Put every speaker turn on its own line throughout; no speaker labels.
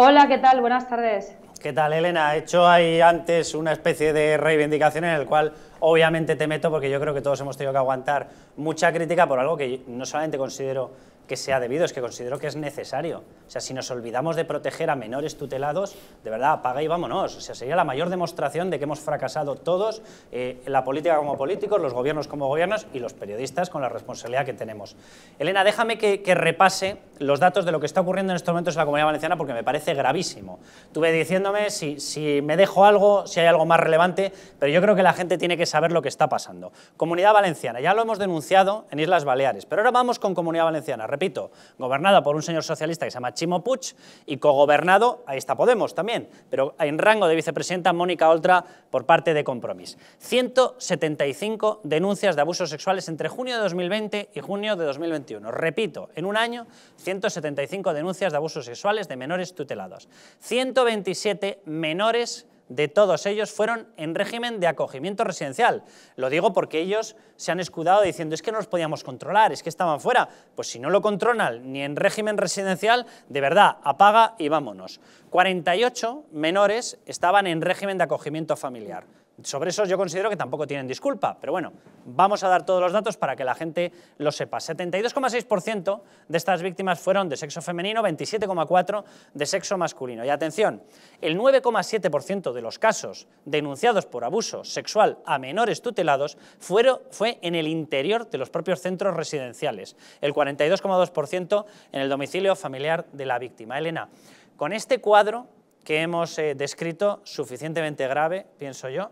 Hola, ¿qué tal? Buenas tardes.
¿Qué tal, Elena? He hecho ahí antes una especie de reivindicación en el cual obviamente te meto porque yo creo que todos hemos tenido que aguantar mucha crítica por algo que no solamente considero que sea debido, es que considero que es necesario. O sea, si nos olvidamos de proteger a menores tutelados, de verdad, apaga y vámonos. O sea, sería la mayor demostración de que hemos fracasado todos, eh, la política como políticos, los gobiernos como gobiernos y los periodistas con la responsabilidad que tenemos. Elena, déjame que, repase los datos de lo que está ocurriendo en estos momentos en la Comunidad Valenciana porque me parece gravísimo. Tuve diciéndome si, si me dejo algo, si hay algo más relevante, pero yo creo que la gente tiene que saber lo que está pasando. Comunidad Valenciana, ya lo hemos denunciado en Islas Baleares, pero ahora vamos con Comunidad Valenciana repito, gobernada por un señor socialista que se llama Chimo Puig y cogobernado, ahí está Podemos también, pero en rango de vicepresidenta Mónica Oltra por parte de Compromís. 175 denuncias de abusos sexuales entre junio de 2020 y junio de 2021. Repito, en un año, 175 denuncias de abusos sexuales de menores tutelados. 127 menores de todos ellos fueron en régimen de acogimiento residencial. Lo digo porque ellos se han escudado diciendo es que no los podíamos controlar, es que estaban fuera. Pues si no lo controlan ni en régimen residencial, de verdad, apaga y vámonos. 48 menores estaban en régimen de acogimiento familiar. Sobre eso yo considero que tampoco tienen disculpa, pero bueno, vamos a dar todos los datos para que la gente lo sepa. 72,6% de estas víctimas fueron de sexo femenino, 27,4% de sexo masculino. Y atención, el 9,7% de los casos denunciados por abuso sexual a menores tutelados fue en el interior de los propios centros residenciales, el 42,2% en el domicilio familiar de la víctima. Elena, con este cuadro que hemos eh, descrito, suficientemente grave, pienso yo,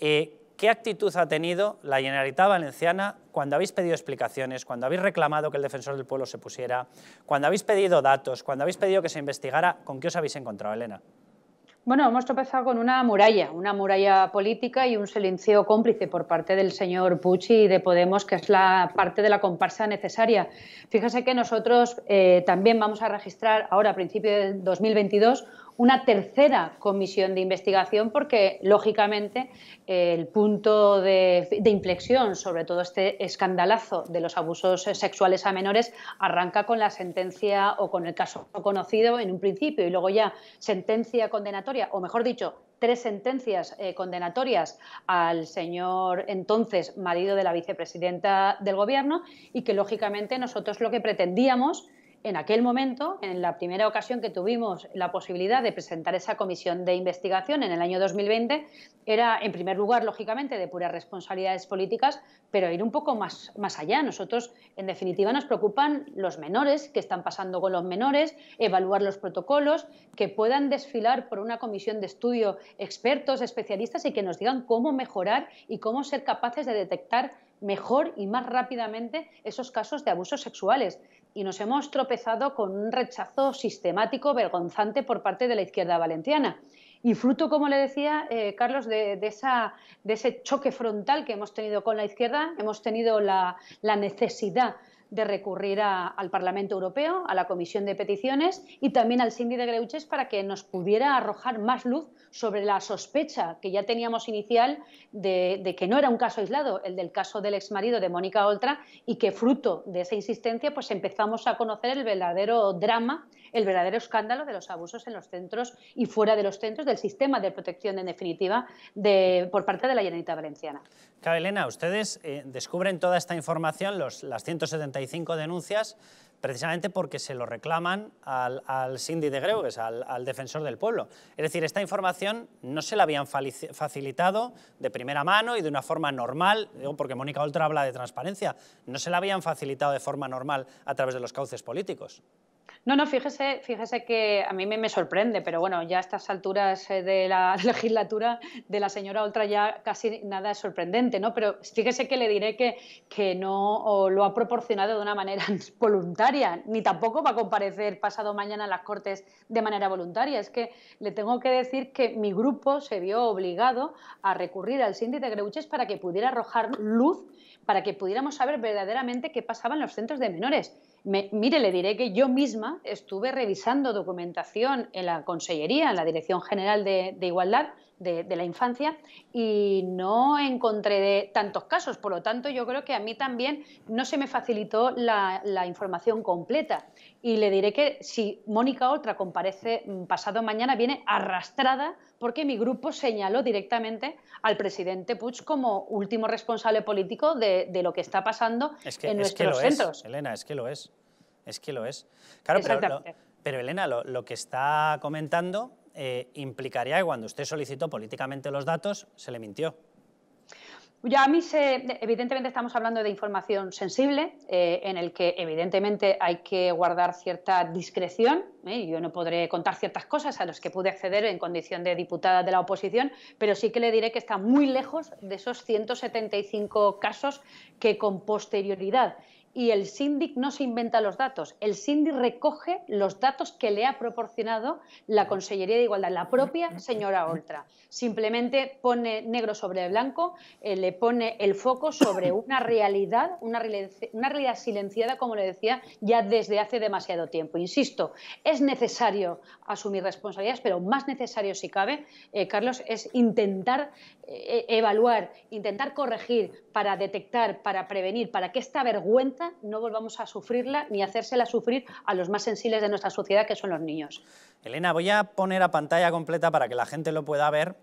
eh, ¿qué actitud ha tenido la Generalitat Valenciana cuando habéis pedido explicaciones, cuando habéis reclamado que el defensor del pueblo se pusiera, cuando habéis pedido datos, cuando habéis pedido que se investigara? ¿Con qué os habéis encontrado, Elena?
Bueno, hemos tropezado con una muralla, una muralla política y un silencio cómplice por parte del señor Pucci y de Podemos, que es la parte de la comparsa necesaria. Fíjese que nosotros eh, también vamos a registrar ahora, a principio de 2022, una tercera comisión de investigación porque, lógicamente, el punto de, inflexión sobre todo este escandalazo de los abusos sexuales a menores arranca con la sentencia o con el caso conocido en un principio y luego ya sentencia condenatoria, o mejor dicho, tres sentencias eh, condenatorias al señor entonces marido de la vicepresidenta del Gobierno y que, lógicamente, nosotros lo que pretendíamos en aquel momento, en la primera ocasión que tuvimos la posibilidad de presentar esa comisión de investigación en el año 2020, era, en primer lugar, lógicamente, de puras responsabilidades políticas, pero ir un poco más, allá. Nosotros, en definitiva, nos preocupan los menores, que están pasando con los menores, evaluar los protocolos, que puedan desfilar por una comisión de estudio expertos, especialistas y que nos digan cómo mejorar y cómo ser capaces de detectar mejor y más rápidamente esos casos de abusos sexuales y nos hemos tropezado con un rechazo sistemático vergonzante por parte de la izquierda valenciana. Y fruto, como le decía eh, Carlos, de, de, ese choque frontal que hemos tenido con la izquierda, hemos tenido la, la necesidad de recurrir al Parlamento Europeo, a la Comisión de Peticiones y también al Cindy de Greuches para que nos pudiera arrojar más luz sobre la sospecha que ya teníamos inicial de, que no era un caso aislado, el del caso del exmarido de Mónica Oltra y que fruto de esa insistencia pues empezamos a conocer el verdadero drama, el verdadero escándalo de los abusos en los centros y fuera de los centros del sistema de protección en definitiva por parte de la Generalitat Valenciana.
Claro, Elena, ustedes eh, descubren toda esta información, los, las 175 denuncias, precisamente porque se lo reclaman al, al Cindy de Greuges, al, defensor del pueblo. Es decir, esta información no se la habían facilitado de primera mano y de una forma normal, porque Mónica Oltra habla de transparencia, no se la habían facilitado de forma normal a través de los cauces políticos.
No, no, fíjese, fíjese que a mí me, sorprende, pero bueno, ya a estas alturas eh, de la legislatura de la señora Oltra ya casi nada es sorprendente, ¿no? Pero fíjese que le diré que, no lo ha proporcionado de una manera voluntaria, ni tampoco va a comparecer pasado mañana a las Cortes de manera voluntaria. Es que le tengo que decir que mi grupo se vio obligado a recurrir al síndic de Greuches para que pudiera arrojar luz, para que pudiéramos saber verdaderamente qué pasaba en los centros de menores mire, le diré que yo misma estuve revisando documentación en la Consellería, en la Dirección General de, Igualdad de, la Infancia, y no encontré tantos casos. Por lo tanto, yo creo que a mí también no se me facilitó la, información completa. Y le diré que si Mónica Oltra comparece mm, pasado mañana, viene arrastrada porque mi grupo señaló directamente al presidente Puig como último responsable político de, lo que está pasando es que, en es que lo Es,
Elena, es que lo es es que lo es. Claro, pero, Elena, lo, que está comentando eh, implicaría que cuando usted solicitó políticamente los datos, se le mintió.
Ya a mí se, evidentemente estamos hablando de información sensible, eh, en el que evidentemente hay que guardar cierta discreción. ¿eh? Yo no podré contar ciertas cosas a las que pude acceder en condición de diputada de la oposición, pero sí que le diré que está muy lejos de esos 175 casos que con posterioridad y el SINDIC no se inventa los datos. El SINDIC recoge los datos que le ha proporcionado la Consellería de Igualdad, la propia señora Oltra. Simplemente pone negro sobre blanco, eh, le pone el foco sobre una realidad, una realidad, silenciada, como le decía, ya desde hace demasiado tiempo. Insisto, es necesario asumir responsabilidades, pero más necesario si cabe, eh, Carlos, es intentar eh, evaluar, intentar corregir para detectar, para prevenir, para que esta vergüenza no volvamos a sufrirla ni hacérsela sufrir a los más sensibles de nuestra sociedad, que son los niños.
Elena, voy a poner a pantalla completa para que la gente lo pueda ver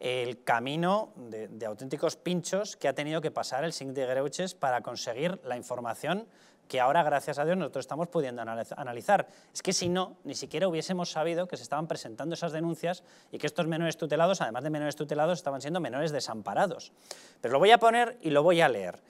el camino de, auténticos pinchos que ha tenido que pasar el SINC de Greuches para conseguir la información que ahora, gracias a Dios, nosotros estamos pudiendo analizar. Es que si no, ni siquiera hubiésemos sabido que se estaban presentando esas denuncias y que estos menores tutelados, además de menores tutelados, estaban siendo menores desamparados. Pero lo voy a poner y lo voy a leer.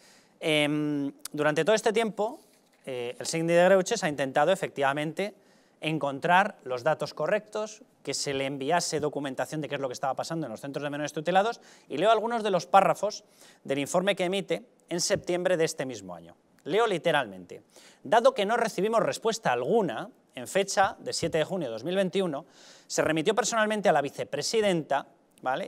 Em, durante todo este tiempo, eh, el SIGNI de Greuches ha intentado efectivamente encontrar los datos correctos, que se le enviase documentación de qué es lo que estaba pasando en los centros de menores tutelados, y leo algunos de los párrafos del informe que emite en septiembre de este mismo año. Leo literalmente, dado que no recibimos respuesta alguna, en fecha de 7 de junio de 2021, se remitió personalmente a la vicepresidenta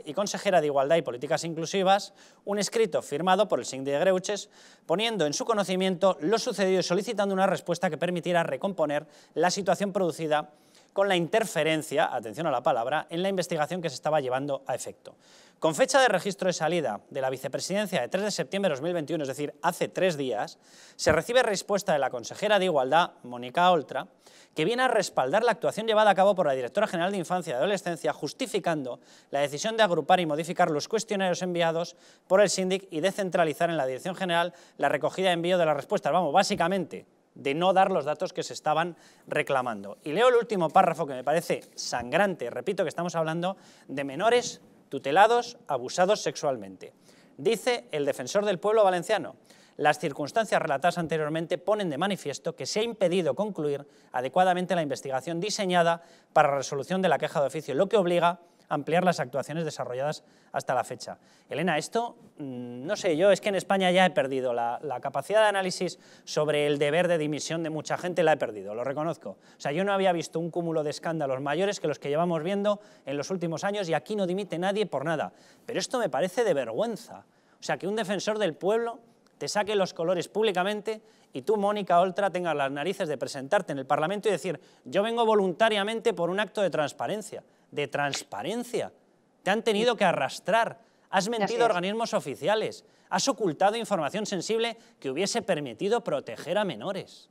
y consejera de Igualdad y Políticas Inclusivas, un escrito firmado por el sindicato de Greuches poniendo en su conocimiento lo sucedido y solicitando una respuesta que permitiera recomponer la situación producida con la interferencia, atención a la palabra, en la investigación que se estaba llevando a efecto. Con fecha de registro de salida de la vicepresidencia de 3 de septiembre de 2021, es decir, hace tres días, se recibe respuesta de la consejera de Igualdad, Mónica Oltra, que viene a respaldar la actuación llevada a cabo por la Directora General de Infancia y Adolescencia, justificando la decisión de agrupar y modificar los cuestionarios enviados por el síndic y descentralizar en la Dirección General la recogida y envío de las respuestas. Vamos, básicamente, de no dar los datos que se estaban reclamando. Y leo el último párrafo que me parece sangrante. Repito que estamos hablando de menores tutelados, abusados sexualmente. Dice el defensor del pueblo valenciano, las circunstancias relatadas anteriormente ponen de manifiesto que se ha impedido concluir adecuadamente la investigación diseñada para resolución de la queja de oficio, lo que obliga ampliar las actuaciones desarrolladas hasta la fecha. Elena, esto, mm, no sé, yo es que en España ya he perdido la, capacidad de análisis sobre el deber de dimisión de mucha gente, la he perdido, lo reconozco. O sea, yo no había visto un cúmulo de escándalos mayores que los que llevamos viendo en los últimos años y aquí no dimite nadie por nada. Pero esto me parece de vergüenza. O sea, que un defensor del pueblo te saque los colores públicamente y tú, Mónica Oltra, tengas las narices de presentarte en el Parlamento y decir, yo vengo voluntariamente por un acto de transparencia de transparencia. Te han tenido que arrastrar. Has mentido a organismos oficiales. Has ocultado información sensible que hubiese permitido proteger a menores.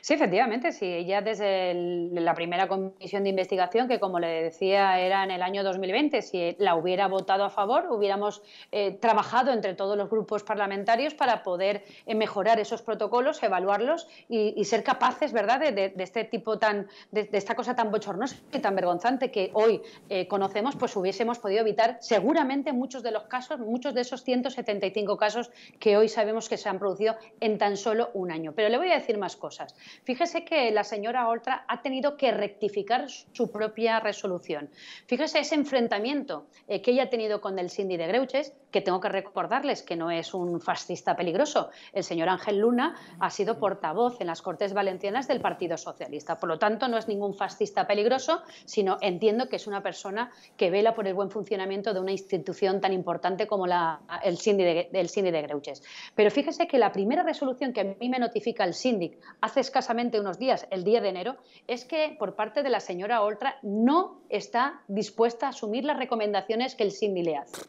Sí, efectivamente, Si ella desde la primera comisión de investigación, que como le decía era en el año 2020, si la hubiera votado a favor, hubiéramos eh, trabajado entre todos los grupos parlamentarios para poder eh, mejorar esos protocolos, evaluarlos y, ser capaces, ¿verdad?, de, este tipo tan, de, esta cosa tan bochornosa y tan vergonzante que hoy eh, conocemos, pues hubiésemos podido evitar seguramente muchos de los casos, muchos de esos 175 casos que hoy sabemos que se han producido en tan solo un año. Pero le voy a decir más cosas. Fíjese que la señora Oltra ha tenido que rectificar su propia resolución. Fíjese ese enfrentamiento eh, que ella ha tenido con el Cindy de Greuches, que tengo que recordarles que no es un fascista peligroso. El señor Ángel Luna ha sido portavoz en las Cortes Valencianas del Partido Socialista. Por lo tanto, no es ningún fascista peligroso, sino entiendo que es una persona que vela por el buen funcionamiento de una institución tan importante como el, Cindy de, Greuches. Pero fíjese que la primera resolución que a mí me notifica el Síndic hace escasamente unos días, el 10 de enero, es que por parte de la señora Oltra no está dispuesta a asumir las recomendaciones que el sindicato le hace.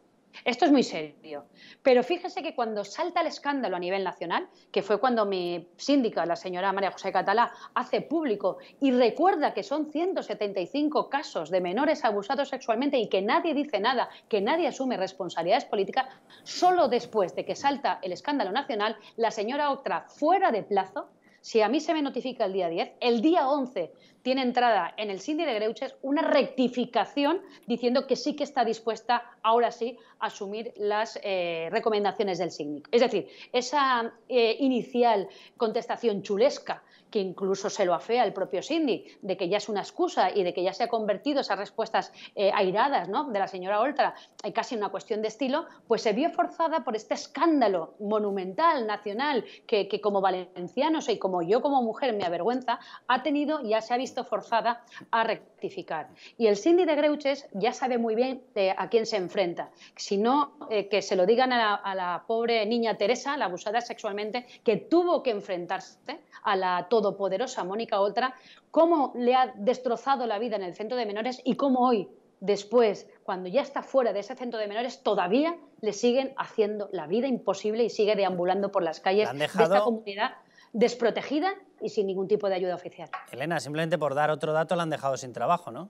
Esto es muy serio. Pero fíjese que cuando salta el escándalo a nivel nacional, que fue cuando mi síndica, la señora María José Catalá, hace público y recuerda que son 175 casos de menores abusados sexualmente y que nadie dice nada, que nadie asume responsabilidades políticas, solo después de que salta el escándalo nacional, la señora Oltra, fuera de plazo, si a mí se me notifica el día 10, el día 11 tiene entrada en el Cindy de Greuches una rectificación diciendo que sí que está dispuesta ahora sí a asumir las eh, recomendaciones del SIGNIC. Es decir, esa eh, inicial contestación chulesca que incluso se lo afea el propio Cindy, de que ya es una excusa y de que ya se ha convertido esas respuestas eh, airadas de la señora Oltra casi una cuestión de estilo, pues se vio forzada por este escándalo monumental, nacional, que, que como valencianos y como yo como mujer me avergüenza, ha tenido, ya se ha visto forzada a rectificar. Y el Cindy de Greuches ya sabe muy bien eh, a quién se enfrenta. Si no, eh, que se lo digan a la, pobre niña Teresa, la abusada sexualmente, que tuvo que enfrentarse a la todopoderosa Mónica Oltra, cómo le ha destrozado la vida en el centro de menores y cómo hoy después, cuando ya está fuera de ese centro de menores, todavía le siguen haciendo la vida imposible y sigue deambulando por las calles de esta comunidad desprotegida y sin ningún tipo de ayuda oficial.
Elena, simplemente por dar otro dato, la han dejado sin trabajo,
¿no?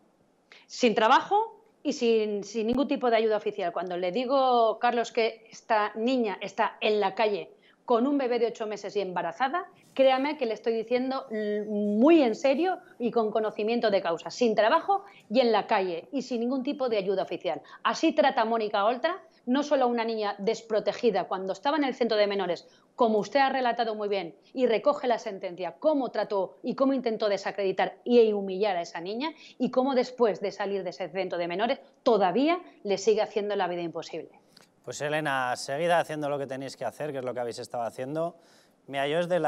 Sin trabajo y sin, ningún tipo de ayuda oficial. Cuando le digo, Carlos, que esta niña está en la calle con un bebé de ocho meses y embarazada, créame que le estoy diciendo muy en serio y con conocimiento de causa, sin trabajo y en la calle y sin ningún tipo de ayuda oficial. Así trata Mónica Oltra no solo a una niña desprotegida cuando estaba en el centro de menores, como usted ha relatado muy bien y recoge la sentencia, cómo trató y cómo intentó desacreditar y humillar a esa niña y cómo después de salir de ese centro de menores todavía le sigue haciendo la vida imposible.
Pues Elena, seguida haciendo lo que tenéis que hacer, que es lo que habéis estado haciendo. Me yo es de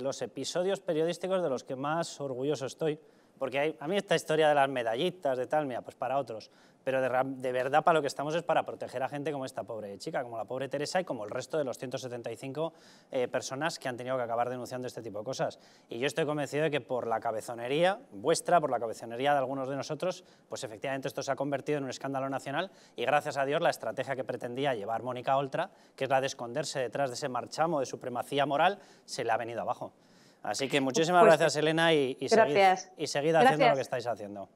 los episodios periodísticos de los que más orgulloso estoy, porque a mí esta historia de las medallitas, de tal, mira, pues para otros. Pero de, verdad para lo que estamos es para proteger a gente como esta pobre chica, como la pobre Teresa y como el resto de los 175 eh, personas que han tenido que acabar denunciando este tipo de cosas. Y yo estoy convencido de que por la cabezonería vuestra, por la cabezonería de algunos de nosotros, pues efectivamente esto se ha convertido en un escándalo nacional y gracias a Dios la estrategia que pretendía llevar Mónica Oltra, que es la de esconderse detrás de ese marchamo de supremacía moral, se le ha venido abajo. Así que muchísimas pues, gracias, Elena, y, seguid, y haciendo lo que estáis haciendo.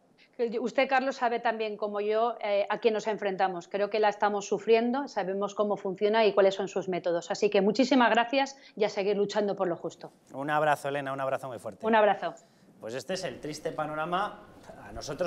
Usted, Carlos, sabe también, como yo, eh, a quién nos enfrentamos. Creo que la estamos sufriendo, sabemos cómo funciona y cuáles son sus métodos. Así que muchísimas gracias y a seguir luchando por lo justo.
Un abrazo, Elena, un abrazo muy fuerte. Un abrazo. Pues este es el triste panorama. A nosotros